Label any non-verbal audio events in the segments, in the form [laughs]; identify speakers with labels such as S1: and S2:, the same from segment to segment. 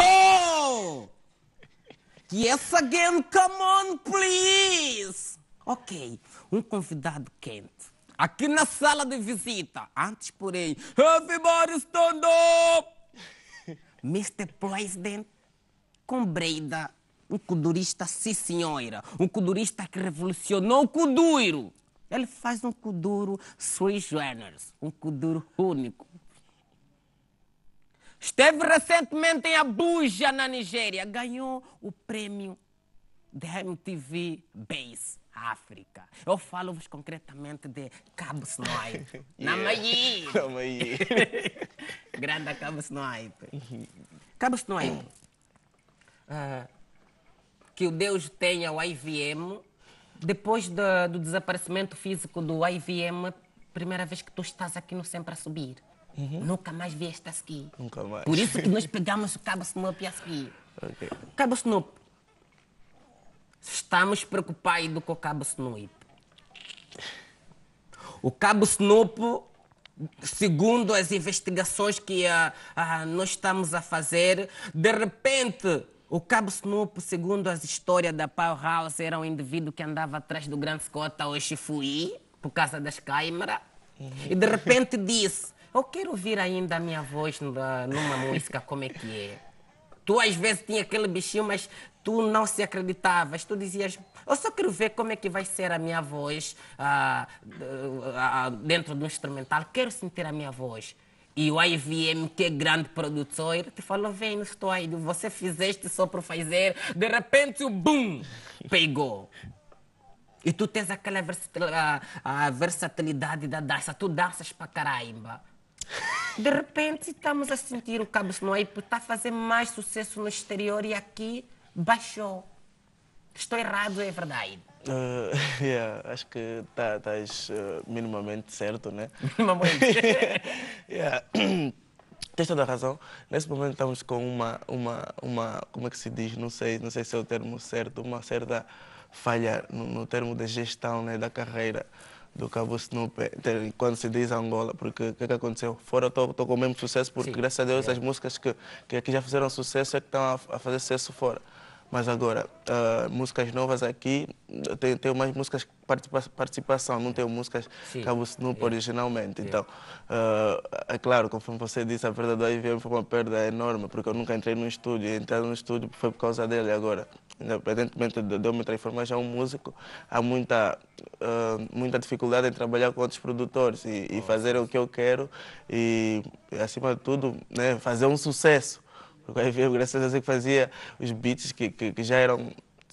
S1: Oh! Yes again, come on, please! Ok, um convidado quente. Aqui na sala de visita. Antes, porém, everybody stand up! Mr. President, com Breida, um kudurista, sim senhora, um kudurista que revolucionou o kuduro. Ele faz um kuduro sui generis, um kuduro único. Esteve recentemente em Abuja, na Nigéria. Ganhou o prêmio da MTV Base África. Eu falo-vos concretamente de Cabo Snipe. [laughs] Na Namayi! [laughs] Grande Cabo Snipe. Cabo Snipe. Uh, ah, que o Deus tenha o IVM. Depois do, do desaparecimento físico do IVM, primeira vez que tu estás aqui no Sempre a Subir. Uhum. Nunca mais vi esta ski.
S2: Nunca mais. Por isso que nós [laughs]
S1: pegamos o Cabo Snoop aqui. Okay. Cabo Snoop. Estamos preocupados com o Cabo Snoop. O Cabo Snoop, segundo as investigações que a ah, ah, nós estamos a fazer, de repente o Cabo Snoop, segundo as histórias da Powerhouse, era um indivíduo que andava atrás do grande Scott ao fui por causa das câmeras Uhum. E de repente disse: eu quero ouvir ainda a minha voz numa, ah, numa música, como é que é? Tu às vezes tinha aquele bichinho, mas tu não se acreditavas. Tu dizias, eu só quero ver como é que vai ser a minha voz ah, ah, ah dentro do instrumental. Quero sentir a minha voz. E o IVM, que é grande produtor, ele te falou, vem no estúdio, você fizeste só para fazer. De repente, o boom, pegou. E tu tens aquela versatilidade da dança. Tu danças para caramba. De repente estamos a sentir o Cabo Snoipe está a fazer mais sucesso no exterior e aqui baixou. Estou errado, é verdade.
S2: Uh, [laughs] yeah, acho que estás tá, uh, minimamente certo, né? [laughs] Minimamente. [laughs] yeah. [clears throat] Tens toda a razão. Nesse momento estamos com uma, uma, uma, como é que se diz? Não sei, não sei se é o termo certo, uma certa falha no, no termo de gestão né, da carreira do que você não quando se diz Angola, porque o que, é que, aconteceu? Fora estou com o mesmo sucesso, porque Sim. graças a Deus é. as músicas que, que aqui já fizeram sucesso é que estão a, a fazer sucesso fora. Mas agora, uh, músicas novas aqui, eu tenho, tenho mais músicas participa participação, não tenho músicas Sim. Cabo Snoop é. originalmente. É. Então, uh, é claro, conforme você disse, a perda do IVM foi uma perda enorme, porque eu nunca entrei no estúdio. Entrar no estúdio foi por causa dele agora. Independentemente de eu me transformar já um músico, há muita, uh, muita dificuldade em trabalhar com outros produtores e, e fazer o que eu quero e, acima de tudo, né, fazer um sucesso. Porque aí graças a Deus que fazia os beats que, que, que já eram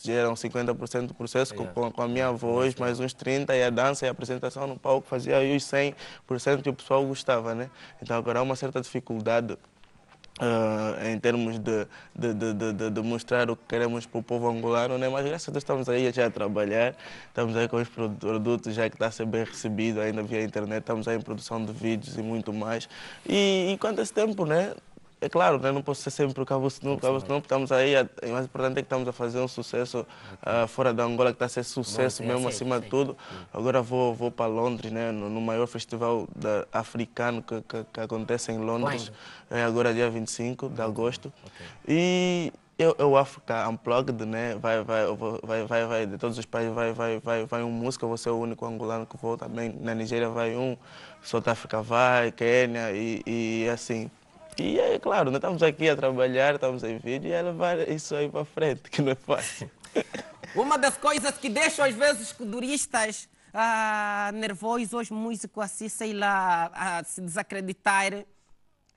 S2: 50% do processo yeah. É. com, com, a minha voz, mais uns 30% e a dança e a apresentação no palco fazia aí os 100% que o pessoal gostava, né? Então agora há uma certa dificuldade uh, em termos de de, de, de, de, mostrar o que queremos para o povo angolano, né? Mas graças a Deus estamos aí já a trabalhar, estamos aí com os produtos já que está a ser bem recebido ainda via internet, estamos aí em produção de vídeos e muito mais. E, e quanto a esse tempo, né? é claro, né, não posso ser sempre o Cabo Senão, o Cabo Senão, estamos aí, a, é, o é mais importante é que estamos a fazer um sucesso uh, fora da Angola, que está a ser sucesso Bom, é mesmo, sei, assim, acima sei. de tudo. Agora vou, vou para Londres, né, no, no maior festival da, africano que, que, que, acontece em Londres, é, agora dia 25 de hum, agosto. Okay. E eu, eu África Unplugged, né? Vai, vai, vai, vai, vai, de todos os países vai, vai, vai, vai um músico, eu vou ser o único angolano que vou também. Na Nigéria vai um, South África vai, Quênia e, e assim. E é claro, nós estamos aqui a trabalhar, estamos em vídeo e a levar isso aí para frente, que não é fácil.
S1: [laughs] Uma das coisas que deixa às vezes duristas ah, nervosos, músicos assim, sei lá, a se desacreditar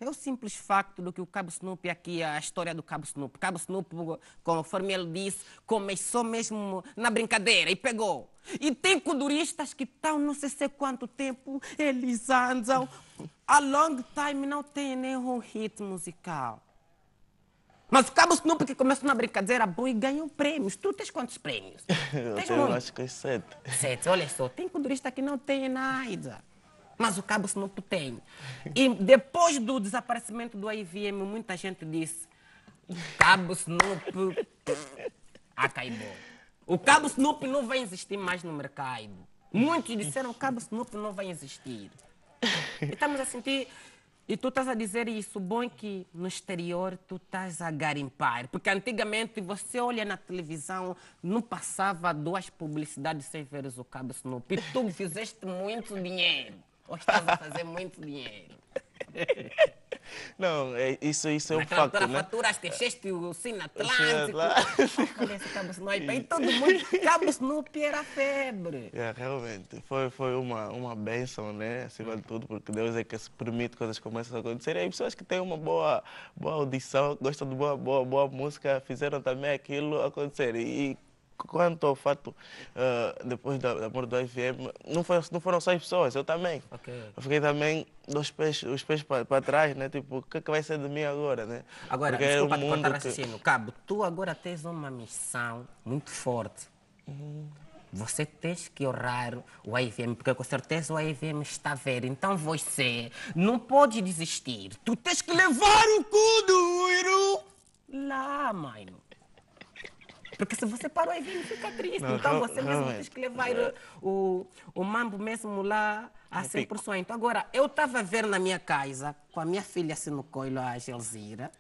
S1: é o simples facto do que o Cabo Snoop, aqui a história do Cabo Snoop. Cabo Snoop, conforme ele disse, começou mesmo na brincadeira e pegou. E tem coduristas que estão não sei, sei é quanto tempo, eles andam. A long time não tem nenhum hit musical. Mas o Cabo Snoop que começou na brincadeira boa e ganhou prêmios. Tu tens quantos prêmios? [laughs] Eu tens tenho, muito? acho que é sete. Sete, olha só. Tem culturista que não tem nada mas o cabo não tem. E depois do desaparecimento do IVM, muita gente disse, cabo Snoop [laughs] acabou O cabo Snoop não vai existir mais no mercado. Muitos disseram, o cabo Snoop não vai existir. E estamos a sentir... E tu estás a dizer isso, bom é que no exterior tu estás a garimpar. Porque antigamente você olha na televisão, não passava duas publicidades sem ver o cabo Snoop. E tu fizeste muito dinheiro. Gostava de fazer muito dinheiro. [laughs]
S2: Não, é, isso, isso é Naquela um facto, altura, né?
S1: faturaste, encheste o Sino Atlântico. [laughs] Olha esse Cabo Snoopy. Tá e todo mundo, [laughs] Cabo Snoopy era febre.
S2: É, realmente, foi, foi uma, uma bênção né? Acima de tudo, porque Deus é que se permite coisas como a acontecerem. E pessoas que têm uma boa, boa audição, gostam de boa, boa, boa música, fizeram também aquilo acontecer. E quanto ao fato, uh, depois da, da morte do IVM não, foi, não foram só as pessoas, eu também. Okay. Eu fiquei também dos pés, os pés para trás, né? Tipo,
S1: o que, é que vai ser de mim agora, né? Agora, Porque é desculpa te contar raciocínio. Que... Cabo, tu agora tens uma missão muito forte. Uhum você tem que honrar o AIVM, porque com certeza o AIVM está a ver. Então você não pode desistir. Tu tens que levar o cu do Iru lá, mano. Porque se você parou e vindo, fica triste. Não, então você mesmo tem que levar é. o, o, o mambo mesmo lá a 100%. Então, agora, eu estava a ver na minha casa, com a minha filha assim no coilo, a Gelzira.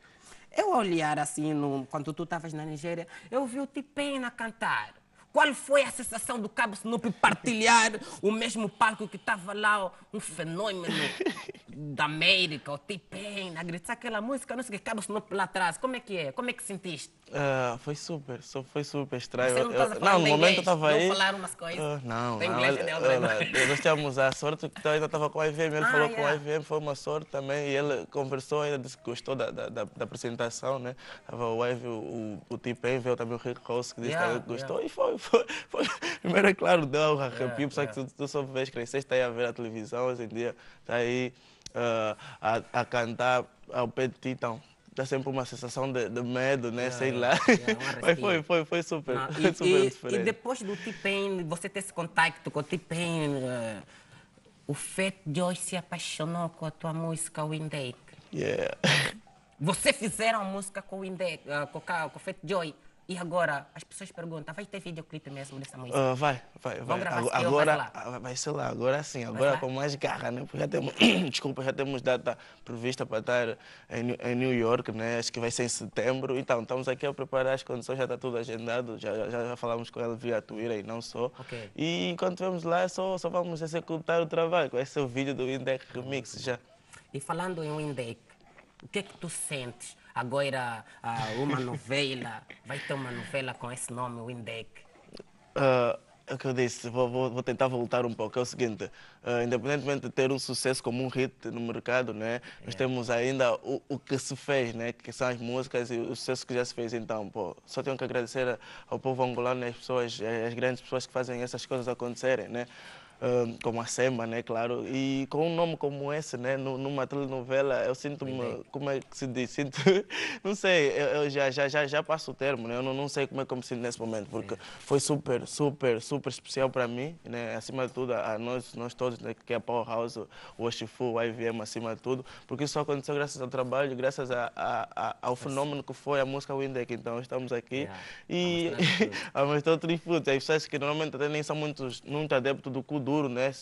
S1: Eu a olhar assim, no, quando tu estavas na Nigéria, eu vi o Tipena cantar. Qual foi a sensação do Cabo Snoopy partilhar o mesmo palco que estava lá, um fenômeno [laughs] da América, o T-Pain, a gritar aquela música, não sei o que, acaba sonou lá atrás. Como é que é? Como é que sentiste?
S2: Uh, foi super, so, foi super estranho. Você não, eu, tá não no momento eu estava aí... Não umas coisas? Uh, não, não. nós tínhamos a sorte que ainda estava com a IVM, ele ah, falou yeah. com a IVM, foi uma sorte também, e ele conversou, ainda disse que gostou da, da, da, da apresentação, né? Tava o Ivy, o, o, o T-Pain, veio também o Rick Rose, que disse yeah, que gostou, e foi, foi, foi, [laughs] Primeiro, é claro, deu um arrepio, yeah, só que tu, tu só vês crescer, está aí a ver a televisão hoje em dia, está aí uh, a, a, cantar ao pé de ti, então dá sempre uma sensação de, de medo, né? É, Sei lá. Mas foi, foi, foi super, Não, e, super e, diferente. E
S1: depois do T-Pain, você ter esse contato com o T-Pain, uh, eh, o feto de hoje se apaixonou com a tua música Windake. Yeah. Você fizeram música com o Windake, uh, eh, com, com o feto de hoje. E agora, as pessoas perguntam, vai ter videoclipe mesmo dessa música? Uh, vai,
S2: vai, vai. Agora, agora ah, vai, vai ser lá, agora sim, agora com mais garra, né? Porque já temos, [coughs] desculpa, já temos data prevista para estar em, em, New York, né? Acho que vai ser em setembro. Então, estamos aqui a preparar as condições, já está tudo agendado, já, já, já falamos com ela via Twitter e não só. Okay. E enquanto vamos lá, só, só vamos executar o trabalho. vai ser o vídeo do Indec Remix já.
S1: E falando em Indec, o que é que tu sentes? agora uh, uma novela, vai ter uma novela com esse nome, Windeck? Uh,
S2: ah, é o que eu disse, vou, vou, tentar voltar um pouco. É o seguinte, uh, independentemente de ter um sucesso como um hit no mercado, né, é. nós temos ainda o, o, que se fez, né, que são as músicas e o sucesso que já se fez. Então, pô, só tenho que agradecer ao povo angolano, as pessoas, eh, as grandes pessoas que fazem essas coisas acontecerem. Né. Ah, como a Semba, né, claro. E com um nome como esse, né, numa telenovela, eu sinto-me, como é que se diz? Sinto, [laughs] não sei, eu, eu, já, já, já, já passo o termo, né? Eu não, não sei como é que eu me sinto nesse momento, porque foi super, super, super especial para mim, né? Acima de tudo, a nós, nós todos, né, que é a Powerhouse, o Oshifu, o IVM, acima de tudo, porque isso aconteceu graças ao trabalho, graças a, a, a ao fenômeno que foi a música Windeck. Então, estamos aqui yeah. e a mostrar o tributo. As pessoas que normalmente até nem são muito, muito adeptos do Kudu, né?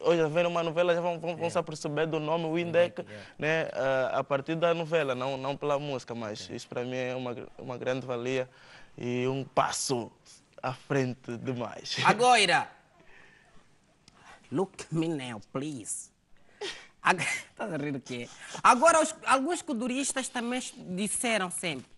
S2: Hoje vendo uma novela já vão, vão, yeah. É. se aperceber do nome uhum. Windeck, yeah. É. né? A, a partir da novela, não, não pela música, mas yeah. isso para mim é uma, uma grande valia e um
S1: passo à frente demais. [laughs] Agora, look me now, please. Estás [laughs] a rir o quê? Agora, os, alguns coduristas também disseram sempre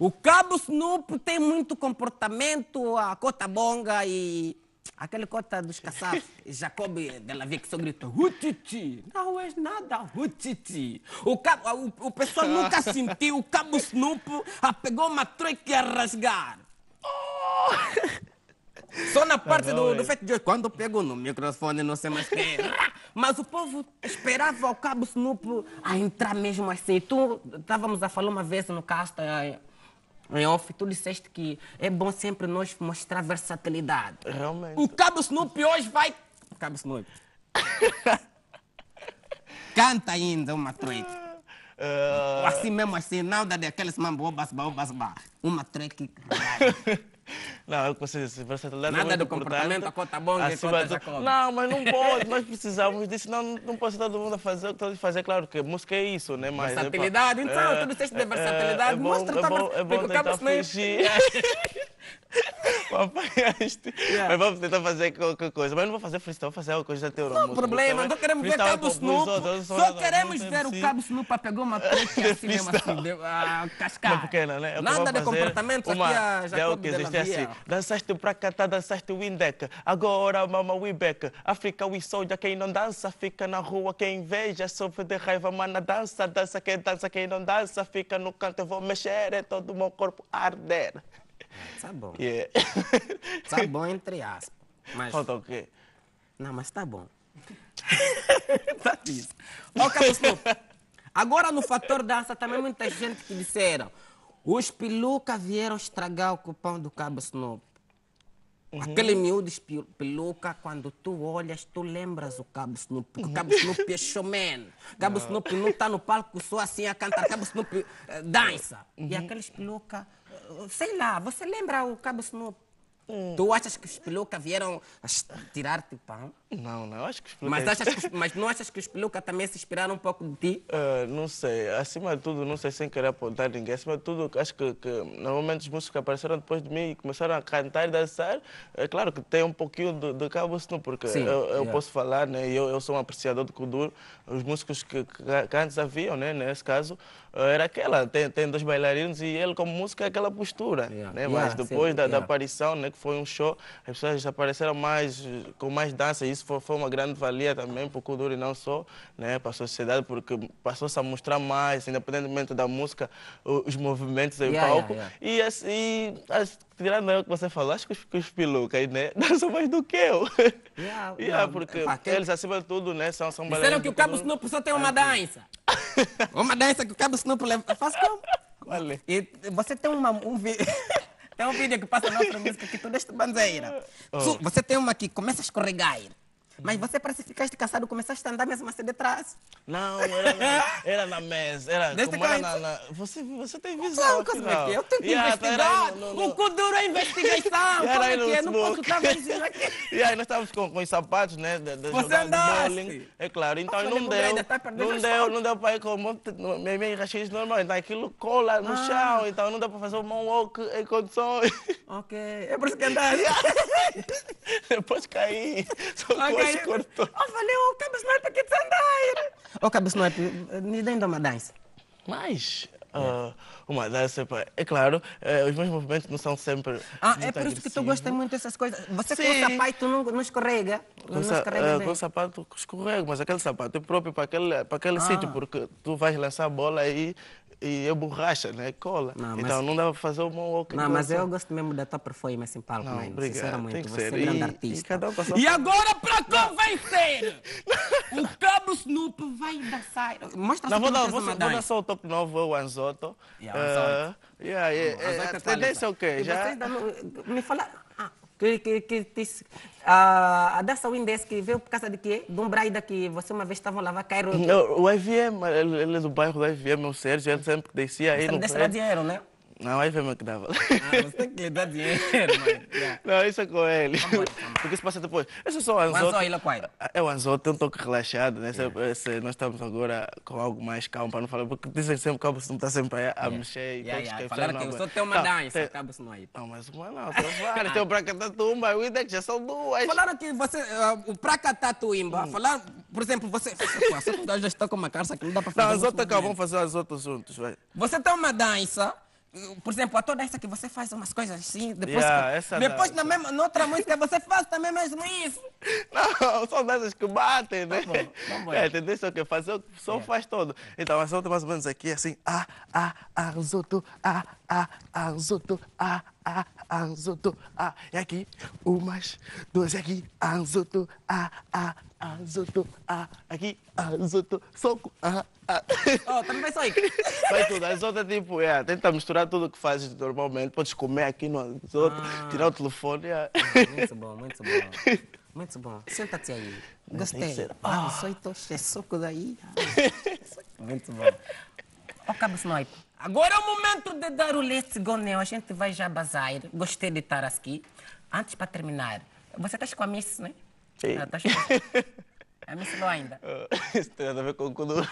S1: o Cabo Snoop tem muito comportamento, a Cota Bonga e Aquele cota dos caçados, [laughs] Jacob Delavier, que só grita Hutiti. Não é nada Hutiti. O, cabo, o, o pessoal nunca [laughs] sentiu o cabo Snoop apegou ah, uma troika e a rasgar. Oh! Só na parte do, do feito de hoje, quando pego no microfone, não sei mais quem. Mas o povo esperava o Cabo Snoop a entrar mesmo assim. Tu, estávamos a falar uma vez no casta, em off, tu disseste que é bom sempre nós mostrar versatilidade. Realmente. O Cabo Snoop hoje vai... Cabo Snoop. [laughs] Canta ainda uma track. Uh... Assim mesmo assim, nada daqueles mambo, basba, basba. Uma track. [laughs]
S2: Não, é o que você disse, versatilidade Nada é muito do comportamento, a cota bom, a cota já Não, mas não pode, nós precisamos disso, não, não pode todo mundo a fazer o que está a fazer. Claro que música é isso, né? Mas, é versatilidade, é, então, é, tu disseste é, de versatilidade, é, é, é bom, mostra é tá bom, é bom, é bom tentar fingir. [laughs] [laughs] apanhaste. Yeah. É. Mas vamos tentar fazer qualquer coisa. Mas não vou fazer freestyle, vou fazer alguma coisa teu. Não problema, né? não queremos ver Cabo Snoop. Só queremos ver o assim. Cabo
S1: Snoop a ah, pegar uma preta assim [laughs] mesmo assim, de, a cascar.
S2: Não, porque não, né? É Nada de comportamento aqui a é Jacob que existia assim. Dançaste pra cá, tá, dançaste Windeck. Agora, mama, we back. África, we soldier. Quem não dança, fica na rua. Quem inveja, sofre de raiva. Mana, dança, dança. Quem dança, quem não dança, fica no canto. Eu vou mexer, é todo o meu corpo arder.
S1: Tá bom. Yeah. É [laughs] tá bom, entre aspas.
S2: Mas... Falta o quê?
S1: Não, mas tá bom. [laughs] tá isso. Ó, Carlos Agora no fator dança também muita gente que disseram os peluca vieram estragar o cupão do Cabo Snoop. Uhum. Aquele miúdo peluca, quando tu olhas, tu lembras o Cabo Snoop. Porque o Cabo uhum. Snoop é showman. Cabo não. Snoop não está no palco só assim a cantar. Cabo Snoop uh, dança. Uhum. E aqueles peluca sei lá, você lembra o Cabo Snoop? É. Tu achas que os peluca vieram tirar-te o pão? Não, não, acho que os peluca... Mas, achas que, mas não achas que os peluca também se inspiraram um pouco de ti? Uh, não
S2: sei, acima de tudo, não sei sem querer apontar ninguém, acima de tudo, acho que, que normalmente os músicos que apareceram depois de mim e começaram a cantar e dançar, é claro que tem um pouquinho de, de cabo senão porque Sim, eu, eu posso falar, né, eu, eu sou um apreciador de Kuduro, os músicos que, que, que antes haviam, né, nesse caso, ah, era aquela, tem, tem dois bailarinos e ele como músico é aquela postura, yeah. né, yeah, mas depois sim, da, da aparição, né, foi um show, as pessoas apareceram mais, com mais dança, e isso foi, foi uma grande valia também para o Kuduro e não só, né, para a sociedade, porque passou-se a mostrar mais, independentemente da música, os movimentos em yeah, palco. Yeah, yeah. E, assim, as, tirando o que você falou, acho que os, que os pilucas, né, [laughs] dançam mais do que eu.
S1: Yeah, [laughs] yeah, porque eles,
S2: acima de tudo, né, são, são Disseram que o Cabo Snoop só tem ah, uma
S1: dança. [laughs] uma dança que o Cabo Snoop leva. Faz como? Vale. E você tem uma, um vídeo. Tem um vídeo que passa na outra música que tu deste bandeira. Oh. Você tem uma que começa a escorregar. Mas você parece que ficaste cansado, começaste a andar mesmo assim de trás. Não, era na, era na
S2: mesa. Era, Desde como era na, na,
S1: você, você tem visão. É não, como é eu tenho que yeah, investigar. No, no, o cu duro é investigação. Yeah, [laughs] como é que é? Não posso estar vendo aqui.
S2: [laughs] E aí nós estávamos com, com os sapatos, né? De, de você andasse. é claro. Então tá não, deu, não deu. Não deu para ir com um monte de minhas rachinhas Então aquilo cola no ah. chão. Então não deu para fazer o moonwalk em condições.
S1: Ok. É por isso que andaste. [laughs] Depois caí. Só okay. Cortou. Eu falei, ah, o cabeça não é para que sandaira. Oh, cabeça não é para... Me dêem uma
S2: dança. Mas... Uh, uma dança, é claro, é, os meus movimentos não são sempre. Ah, é por isso que tu
S1: gosta muito dessas coisas. Você Sim. com o sapato não, não escorrega? com, não escorrega uh, com o
S2: sapato escorrega, mas aquele sapato é próprio para aquele, para aquele ah. sítio, porque tu vais lançar a bola aí e é borracha, né? Cola. Não, então não dava para fazer o moonwalk. Não, mas eu
S1: gosto mesmo da tua performance em palco, não, mãe. Obrigado, Sinceramente, você é grande e, artista. E, um e agora para convencer! [laughs] o cabo Snoop vai dançar. Mostra não, vou, dar, vou, vou dar só o top novo, o Anzoto. Yeah, Anzoto. Uh, ah, yeah, yeah, uh, a é, é tendência é o quê? Já... Não, me fala que, que, que, que a, a dessa Windesk veio por causa de quê? De um braida que você uma vez estava lá, vai cair o...
S2: o IVM, ele, ele é do bairro do IVM, o Sérgio, ele sempre descia aí... Ele desce no... dinheiro, né? Não, aí foi meu que dava. [laughs] Ah, você tem que lhe dar dinheiro, mano. Yeah. Não, isso é com ele. Porque se passa depois. Isso é só o anzol. O anzol ele é o anzol, tem um toque relaxado, né? Yeah. Se, se nós estamos agora com algo mais calmo para não falar. Porque dizem sempre que o cabo não está sempre a, yeah. mexer. Yeah, yeah. Que Falaram que eu só tem uma não, dança, tem...
S1: cabo não aí. Não, mas uma não, são várias. tem o Bracatatumba, o Idex, já são duas. Falaram que você. Eh, uh, o Bracatatumba. Hum. Mm. Falaram, por exemplo, você. Nós já eh, eh, está com uma carça que não dá para fazer. Não, as outras acabam
S2: fazer as outras juntos, vai.
S1: Você tem uma dança. Por exemplo, a toda essa que você faz umas coisas assim, depois, yeah, que, depois na, mesma, outra música você faz também mesmo isso. [laughs] Não,
S2: são dessas que batem, né? Tá bom, tá bom. É, entendeu? o que fazer o som yeah. faz todo. Então, a outras mais ou menos aqui assim, ah, ah, ah, risoto, ah, ah, ah, risoto, ah, a, anzoto, é aqui, umas, duas, é aqui, anzoto, a, a, anzoto, aqui, anzoto, soco, ah ah. Oh, também
S1: vai sair. [laughs]
S2: Vai tudo, anzoto é tipo, é, tenta misturar tudo o que fazes normalmente, podes comer aqui no anzoto, ah. tirar o telefone, é. Muito bom, muito bom. Muito bom. Senta-te aí. Gostei. Ah,
S1: oh. soco daí.
S2: [laughs] Muito bom.
S1: Ó, oh, cabo snipe. Agora é o momento de dar o let's go né? A gente vai já bazar. Gostei de estar aqui. Antes, para terminar, você está com a Miss, né? Sim. Ah, estás tá com... a Miss não [laughs] ainda. Uh,
S2: [laughs] isso tem nada a ver com o Kudu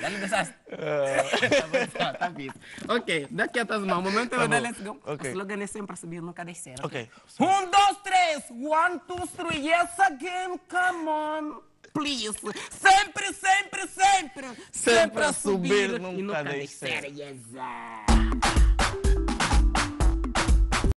S1: dá un desastre. [laughs] É. tá, tá, tá visto. Ok, dá quietas mãos. Momento é de let's go. O slogan é sempre subir, nunca descer. Ok. Um, dois, três. One, two, three. Yes, again. Come on. Please. Sempre, sempre, sempre. Sempre, sempre a subir, subir nunca, nunca descer. descer. Yes. Ah.